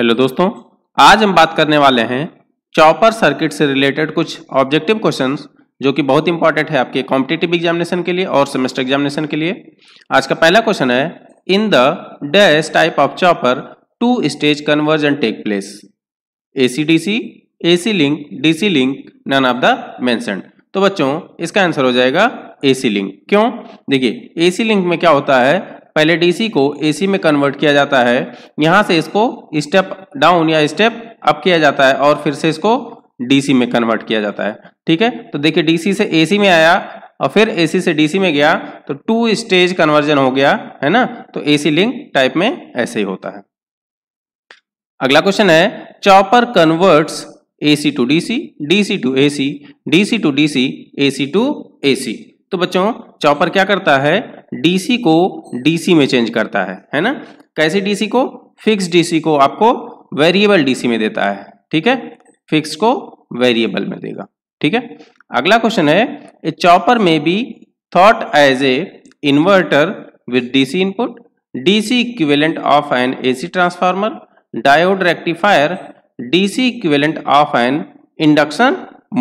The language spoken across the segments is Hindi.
हेलो दोस्तों आज हम बात करने वाले हैं चॉपर सर्किट से रिलेटेड कुछ ऑब्जेक्टिव क्वेश्चंस जो कि बहुत इंपॉर्टेंट है आपके कॉम्पिटेटिव एग्जामिनेशन के लिए और सेमेस्टर एग्जामिनेशन के लिए आज का पहला क्वेश्चन है in the dash type of chopper two stage conversion take place A C D C A C link D C link none of the mentioned तो बच्चों इसका आंसर हो जाएगा ए लिंक क्यों देखिए एसी लिंक में क्या होता है पहले डीसी को एसी में कन्वर्ट किया जाता है यहाँ से इसको स्टेप डाउन या स्टेप अप किया जाता है और फिर से इसको डीसी में कन्वर्ट किया जाता है ठीक है तो देखिए डीसी से एसी में आया और फिर एसी से डीसी में गया तो टू स्टेज कन्वर्जन हो गया है ना तो एसी लिंक टाइप में ऐसे ही होता है अगला क्वेश्चन है chopper converts AC to DC DC to AC DC to DC AC to AC तो बच्चों चॉपर क्या करता है डीसी को डीसी में चेंज करता है है ना कैसे डीसी को फिक्स डीसी को आपको वेरिएबल डीसी में देता है ठीक है फिक्स को वेरिएबल में देगा ठीक है अगला क्वेश्चन है a chopper may be thought as a inverter with DC input DC equivalent of an AC transformer diode rectifier DC equivalent of an induction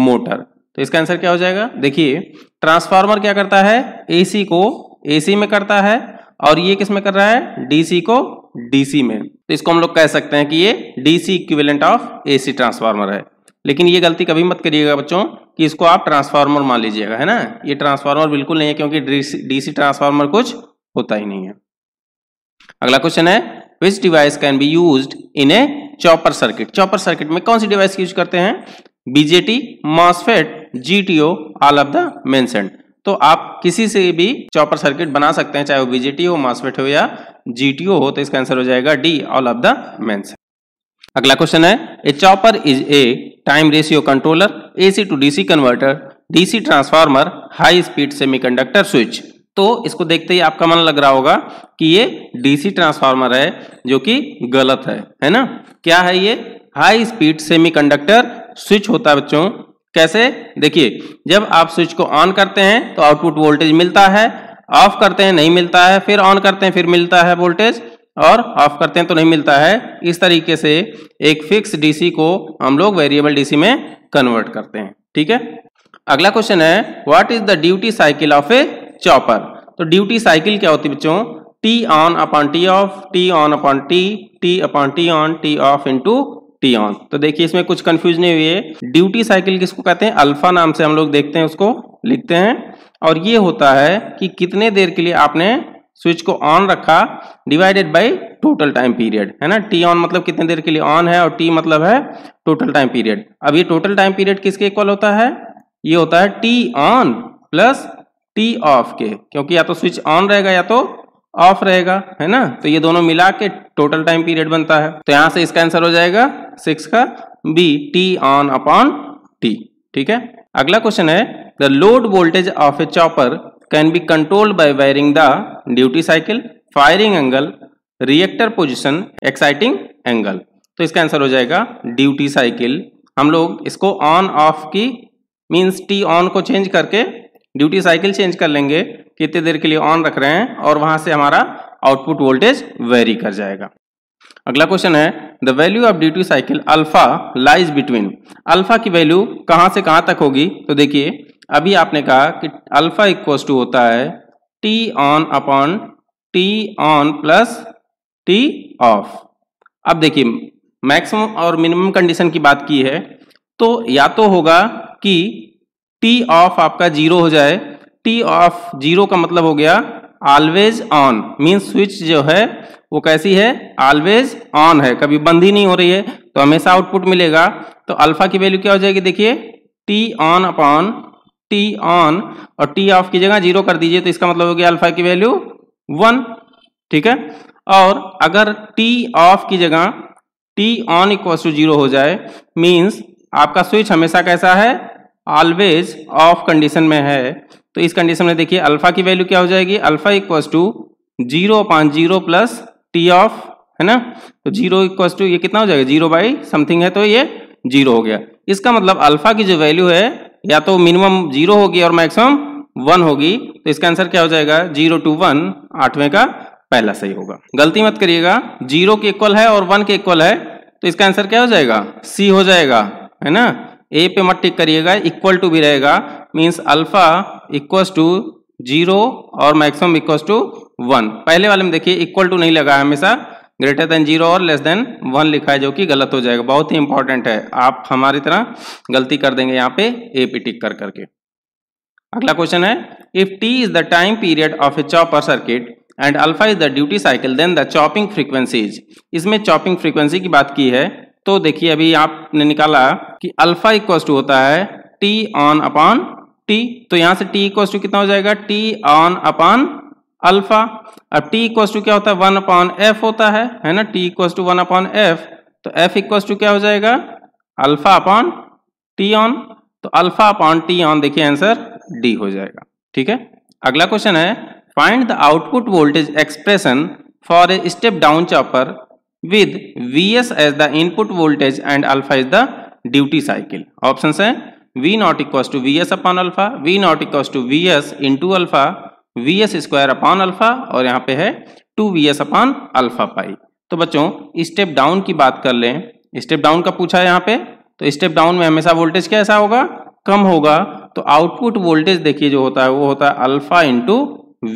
motor इसका आंसर क्या हो जाएगा देखिए ट्रांसफार्मर क्या करता है एसी को एसी में करता है और ये किस में कर रहा है डीसी को डीसी में तो इसको हम लोग कह सकते हैं कि ये DC equivalent of AC transformer है लेकिन ये गलती कभी मत करिएगा बच्चों कि इसको आप ट्रांसफार्मर मान लीजिएगा है ना ये ट्रांसफार्मर बिल्कुल नहीं है क्योंकि डीसी ट्रांसफार्मर कुछ होता ही नहीं है अगला क्वेश्चन है which device can be use in a chopper circuit chopper circuit में कौन सी डिवाइस यूज करते हैं BJT MOSFET GTO all of the mentioned तो आप किसी से भी चॉपर सर्किट बना सकते हैं चाहे वो बीजेटी हो मासवेट हो या जीटीओ हो तो इसका आंसर हो जाएगा D all of the mentioned अगला क्वेश्चन है a chopper is a time ratio controller AC to DC converter DC transformer high speed semiconductor switch तो इसको देखते ही आपका मन लग रहा होगा कि ये डीसी ट्रांसफार्मर है जो कि गलत है है ना क्या है ये हाई स्पीड सेमीकंडक्टर स्विच होता है बच्चों कैसे देखिए जब आप स्विच को ऑन करते हैं तो आउटपुट वोल्टेज मिलता है ऑफ करते हैं नहीं मिलता है फिर ऑन करते हैं फिर मिलता है वोल्टेज और ऑफ करते हैं तो नहीं मिलता है इस तरीके से एक फिक्स डीसी को हम लोग वेरिएबल डीसी में कन्वर्ट करते हैं ठीक है अगला क्वेश्चन है what is the duty cycle of a chopper तो ड्यूटी साइकिल क्या होती है बच्चों T on upon T off T on upon T T upon T on T off into T on तो देखिए इसमें कुछ कंफ्यूज नहीं हुई है ड्यूटी साइकिल किसको कहते हैं अल्फा नाम से हम लोग देखते हैं उसको लिखते हैं और ये होता है कि कितने देर के लिए आपने स्विच को ऑन रखा divided by total time period है ना टी ऑन मतलब कितने देर के लिए ऑन है और टी मतलब है टोटल टाइम पीरियड अब ये टोटल टाइम पीरियड किसके इक्वल होता है ये होता है T on plus T off के क्योंकि या तो स्विच ऑन रहेगा या तो ऑफ रहेगा है ना तो ये दोनों मिला के टोटल टाइम पीरियड बनता है तो यहां से इसका आंसर हो जाएगा सिक्स का B T on upon T ठीक है अगला क्वेश्चन है the load voltage of a chopper can be controlled by varying the duty cycle firing angle reactor position exciting angle तो इसका आंसर हो जाएगा ड्यूटी साइकिल हम लोग इसको ऑन ऑफ की मीन्स टी ऑन को चेंज करके ड्यूटी साइकिल चेंज कर लेंगे कितने देर के लिए ऑन रख रहे हैं और वहां से हमारा आउटपुट वोल्टेज वेरी कर जाएगा अगला क्वेश्चन है the value of duty cycle alpha lies between alpha की वैल्यू कहां से कहां तक होगी तो देखिए अभी आपने कहा कि अल्फा इक्वस टू होता है T on upon T on plus T off अब देखिए मैक्सिमम और मिनिमम कंडीशन की बात की है तो या तो होगा कि टी ऑफ आपका जीरो हो जाए टी ऑफ जीरो का मतलब हो गया ऑलवेज ऑन मीन स्विच जो है वो कैसी है ऑलवेज ऑन है कभी बंद ही नहीं हो रही है तो हमेशा आउटपुट मिलेगा तो अल्फा की वैल्यू क्या हो जाएगी देखिए T on upon T on और टी ऑफ की जगह जीरो कर दीजिए तो इसका मतलब हो गया अल्फा की वैल्यू वन ठीक है और अगर टी ऑफ की जगह T on equal to zero हो जाए मीन्स आपका स्विच हमेशा कैसा है ऑलवेज ऑफ कंडीशन में है तो इस कंडीशन में देखिए अल्फा की वैल्यू क्या हो जाएगी alpha equal to zero upon zero plus T off है ना तो जीरो इक्व टू ये कितना हो जाएगा जीरो बाई समथिंग है तो ये जीरो हो गया इसका मतलब अल्फा की जो वैल्यू है या तो मिनिमम जीरो होगी और मैक्सिमम वन होगी तो इसका आंसर क्या हो जाएगा जीरो टू वन आठवें का पहला सही होगा गलती मत करिएगा जीरो के इक्वल है और वन के इक्वल है तो इसका आंसर क्या हो जाएगा सी हो जाएगा है ना ए पे मत टिक करिएगा इक्वल टू भी रहेगा means alpha equals to zero और मैक्सिमम इक्वस टू वन पहले वाले में देखिए इक्वल टू नहीं लगा है हमेशा ग्रेटर देन जीरो और लेस देन वन लिखा है जो कि गलत हो जाएगा बहुत ही इंपॉर्टेंट है आप हमारी तरह गलती कर देंगे यहाँ पे ए पी टिक कर करके अगला क्वेश्चन है if T is the time period of a chopper circuit and alpha is the duty cycle then the chopping frequencies इसमें चॉपिंग फ्रीक्वेंसी की बात की है तो देखिए अभी आपने निकाला कि अल्फा इक्वस टू होता है टी ऑन अपॉन टी तो यहां से टी इक्वस टू कितना हो जाएगा टी ऑन अपॉन अल्फा अब टी इक्वस टू क्या होता है वन अपॉन एफ होता है है ना T equals to one upon F तो एफ इक्वस टू क्या हो जाएगा अल्फा अपॉन टी ऑन तो अल्फा अपॉन टी ऑन देखिए आंसर डी हो जाएगा ठीक है अगला क्वेश्चन है find the output voltage expression for a step down chopper with V S as the input voltage and alpha is the duty cycle option है v not equals to vs upon upon alpha not equals to vs into alpha vs square upon alpha और यहाँ पे है to V S upon alpha तो बच्चों स्टेप डाउन की बात कर लें स्टेप डाउन का पूछा है यहाँ पे तो स्टेप डाउन में हमेशा वोल्टेज कैसा होगा कम होगा तो आउटपुट वोल्टेज देखिए जो होता है वो होता है अल्फा इंटू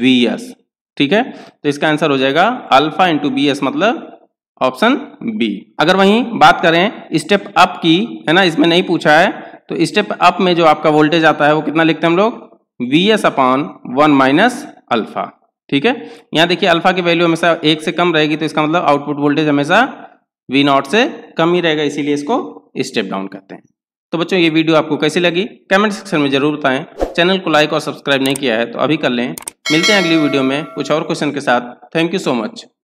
वी एस ठीक है तो इसका आंसर हो जाएगा अल्फा इंटू बी एस मतलब ऑप्शन बी अगर वहीं बात करें स्टेप अप की है ना इसमें नहीं पूछा है तो स्टेप अप में जो आपका वोल्टेज आता है वो कितना लिखते हैं हम लोग V S upon one minus alpha ठीक है यहाँ देखिए अल्फा की वैल्यू हमेशा एक से कम रहेगी तो इसका मतलब आउटपुट वोल्टेज हमेशा वी नॉट से कम ही रहेगा इसीलिए इसको स्टेप डाउन करते हैं तो बच्चों ये वीडियो आपको कैसी लगी कमेंट सेक्शन में जरूर बताएं चैनल को लाइक और सब्सक्राइब नहीं किया है तो अभी कर लें मिलते हैं अगली वीडियो में कुछ और क्वेश्चन के साथ थैंक यू सो मच